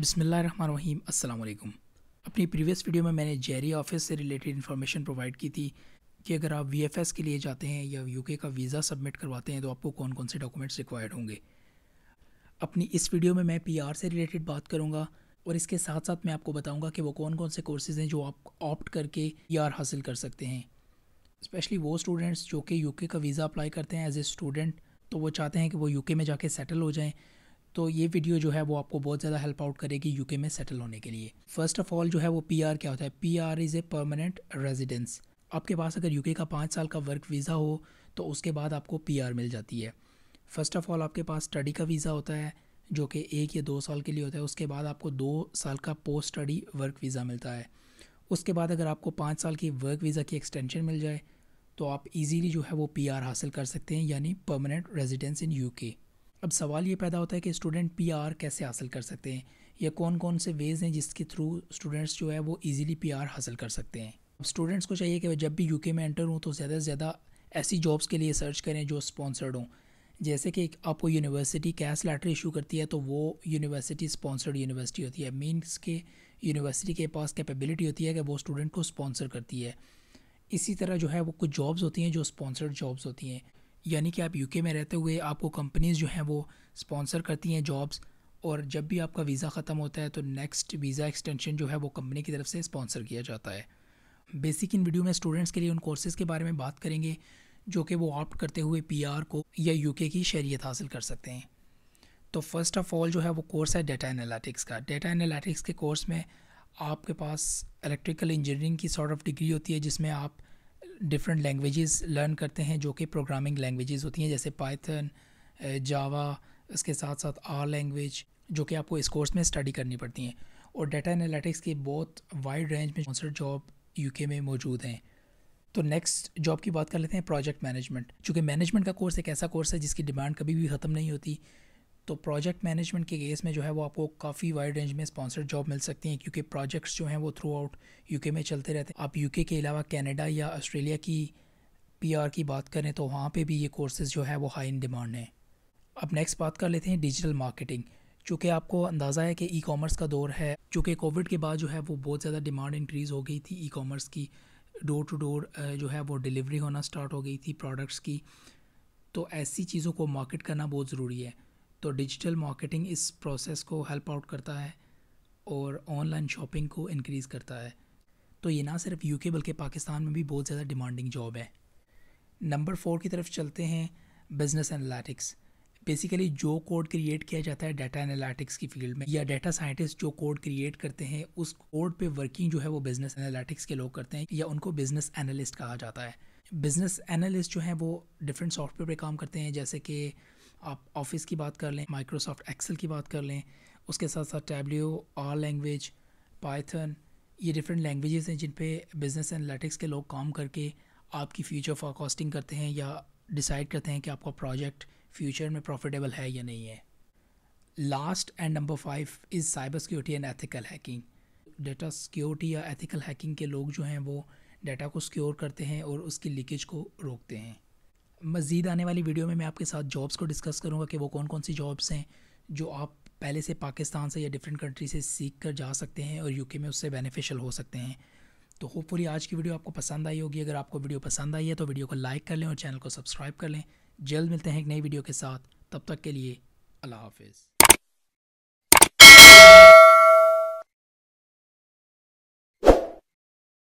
बसमिल अपनी previous video में मैंने जेरी ऑफिस से रिलेटेड इन्फॉर्मेशन प्रोवाइड की थी कि अगर आप वी के लिए जाते हैं या यूके का वीज़ा सबमिट करवाते हैं तो आपको कौन कौन से डॉक्यूमेंट्स रिक्वायर्ड होंगे अपनी इस वीडियो में मैं पी से रिलेटेड बात करूँगा और इसके साथ साथ मैं आपको बताऊँगा कि वो कौन कौन से कोर्सेज हैं जो आप ऑप्ट करके पी हासिल कर सकते हैं स्पेशली वो स्टूडेंट्स जो कि के का वीज़ा अप्लाई करते हैं एज ए स्टूडेंट तो वो चाहते हैं कि वो के में जाके सेटल हो जाएँ तो ये वीडियो जो है वो आपको बहुत ज़्यादा हेल्प आउट करेगी यूके में सेटल होने के लिए फर्स्ट ऑफ ऑल जो है वो पीआर क्या होता है PR is a permanent residence आपके पास अगर यूके का पाँच साल का वर्क वीज़ा हो तो उसके बाद आपको पीआर मिल जाती है फर्स्ट ऑफ़ ऑल आपके पास स्टडी का वीज़ा होता है जो कि एक या दो साल के लिए होता है उसके बाद आपको दो साल का पोस्ट स्टडी वर्क वीज़ा मिलता है उसके बाद अगर आपको पाँच साल की वर्क वीज़ा की एक्सटेंशन मिल जाए तो आप इजीली जो है वो पीआर हासिल कर सकते हैं यानी परमानेंट रेजिडेंस इन यूके अब सवाल ये पैदा होता है कि स्टूडेंट पी आर कैसे हासिल कर सकते हैं या कौन कौन से वेज़ हैं जिसके थ्रू स्टूडेंट्स जो है वो ईज़िली पी आर हासिल कर सकते हैं अब स्टूडेंट्स को चाहिए कि वह जब भी यूके में एंटर हों तो ज़्यादा से ज़्यादा ऐसी जॉब्स के लिए सर्च करें जो स्पॉन्सर्ड हों जैसे कि आपको यूनिवर्सिटी कैश लेटर इशू करती है तो वो यूनिवर्सिटी स्पॉन्सर्ड यूनिवर्सिटी होती है मीन्स के यूनिवर्सिटी के पास कैपेबिलिटी होती है कि वो स्टूडेंट को स्पॉन्सर करती है इसी तरह जो है वो कुछ जॉब्स होती हैं जो स्पॉन्सर्ड जॉब्स होती हैं यानी कि आप यूके में रहते हुए आपको कंपनीज़ जो हैं वो स्पॉन्सर करती हैं जॉब्स और जब भी आपका वीज़ा ख़त्म होता है तो नेक्स्ट वीज़ा एक्सटेंशन जो है वो कंपनी की तरफ से स्पॉन्सर किया जाता है बेसिक इन वीडियो में स्टूडेंट्स के लिए उन कोर्सेज़ के बारे में बात करेंगे जो कि वो ऑप्ट करते हुए पी को या यू की शहरीत हासिल कर सकते हैं तो फर्स्ट ऑफ़ ऑल जो है वो कोर्स है डेटा एनालिटिक्स का डेटा एनालिटिक्स के कोर्स में आपके पास इलेक्ट्रिकल इंजीनियरिंग की सॉर्ट ऑफ डिग्री होती है जिसमें आप डिफरेंट लैंग्वेजेस लर्न करते हैं जो कि प्रोग्रामिंग लैंग्वेजेस होती हैं जैसे पाइथन जावा eh, इसके साथ साथ आर लैंग्वेज जो कि आपको इस कोर्स में स्टडी करनी पड़ती हैं और डाटा एनालिटिक्स के बहुत वाइड रेंज में स्पॉन्सर्ड जॉब यूके में मौजूद हैं तो नेक्स्ट जॉब की बात कर लेते हैं प्रोजेक्ट मैनेजमेंट चूँकि मैनेजमेंट का कोर्स एक ऐसा कोर्स है जिसकी डिमांड कभी भी ख़त्म नहीं होती तो प्रोजेक्ट मैनेजमेंट के केस में जो है वो आपको काफ़ी वाइड रेंज में स्पॉन्सर्ड जॉब मिल सकती हैं क्योंकि प्रोजेक्ट्स जो हैं वो थ्रू आउट यू में चलते रहते हैं आप यूके के अलावा कैनेडा या ऑस्ट्रेलिया की पी की बात करें तो वहाँ पर भी ये कोर्सेज़ जो है वो हाई इन डिमांड हैं अब नेक्स्ट बात कर लेते हैं डिजिटल मार्केटिंग चूँकि आपको अंदाज़ा है कि ई कॉमर्स का दौर है चूँकि कोविड के बाद जो है वो बहुत ज़्यादा डिमांड इंक्रीज़ हो गई थी ई कॉमर्स की डोर टू डोर जो है वो डिलीवरी होना स्टार्ट हो गई थी प्रोडक्ट्स की तो ऐसी चीज़ों को मार्केट करना बहुत ज़रूरी है तो डिजिटल मार्केटिंग इस प्रोसेस को हेल्प आउट करता है और ऑनलाइन शॉपिंग को इनक्रीज़ करता है तो ये ना सिर्फ यूके बल्कि पाकिस्तान में भी बहुत ज़्यादा डिमांडिंग जॉब है नंबर फोर की तरफ चलते हैं बिज़नेस एनालिटिक्स बेसिकली जो कोड क्रिएट किया जाता है डाटा एनालिटिक्स की फील्ड में या डाटा साइंटिस्ट जो कोड क्रिएट करते हैं उस कोड पे वर्किंग जो है वो बिज़नेस एनालिटिक्स के लोग करते हैं या उनको बिज़नेस एनालिस्ट कहा जाता है बिज़नेस एनालिस्ट जो है वो डिफरेंट सॉफ्टवेयर पे काम करते हैं जैसे कि आप ऑफिस की बात कर लें माइक्रोसॉफ्ट एक्सेल की बात कर लें उसके साथ साथ टैबलियो आर लैंग्वेज पाइथन ये डिफरेंट लैंग्वेजेस हैं जिन पे बिज़नेस एनालिटिक्स के लोग काम करके आपकी फ्यूचर फॉरकास्टिंग करते हैं या डिसाइड करते हैं कि आपका प्रोजेक्ट फ्यूचर में प्रॉफिटेबल है या नहीं है last and number five is cyber security and ethical hacking data security या एथिकल हैकिंग के लोग जो हैं वो डेटा को सिक्योर करते हैं और उसकी लीकेज को रोकते हैं मज़ीद आने वाली वीडियो में मैं आपके साथ जॉब्स को डिस्कस करूँगा कि वो कौन कौन सी जॉब्स हैं जो आप पहले से पाकिस्तान से या डिफरेंट कंट्री से सीख कर जा सकते हैं और यूके में उससे बेनिफिशियल हो सकते हैं तो होपफुली आज की वीडियो आपको पसंद आई होगी अगर आपको वीडियो पसंद आई है तो वीडियो को लाइक कर लें और चैनल को सब्सक्राइब कर लें जल्द मिलते हैं एक नई वीडियो के साथ तब तक के लिए अल्लाह हाफिज़